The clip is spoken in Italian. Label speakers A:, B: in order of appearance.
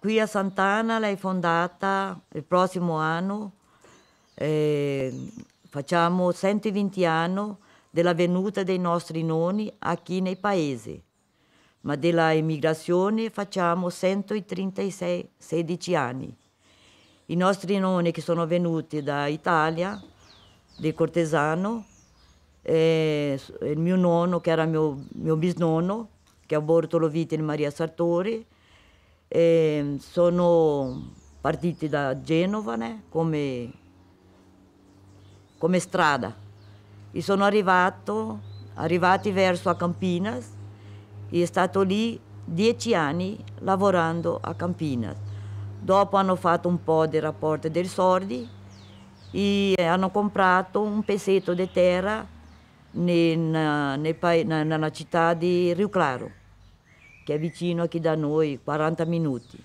A: qui a Sant'Anna l'hai fondata il prossimo anno. Eh, facciamo 120 anni della venuta dei nostri nonni qui nei paesi, ma della immigrazione facciamo 136 16 anni. I nostri nonni che sono venuti da Italia, di Cortesano, eh, il mio nonno che era mio, mio bisnonno, che aborto Bortolo Vite di Maria Sartori, e ehm, sono partiti da Genova né, come, come, strada e sono arrivato, arrivati verso a Campinas e è stato lì dieci anni lavorando a Campinas. Dopo hanno fatto un po' di rapporti dei sordi e hanno comprato un pezzetto di terra nella città di Rio Claro che è vicino qui da noi, 40 minuti.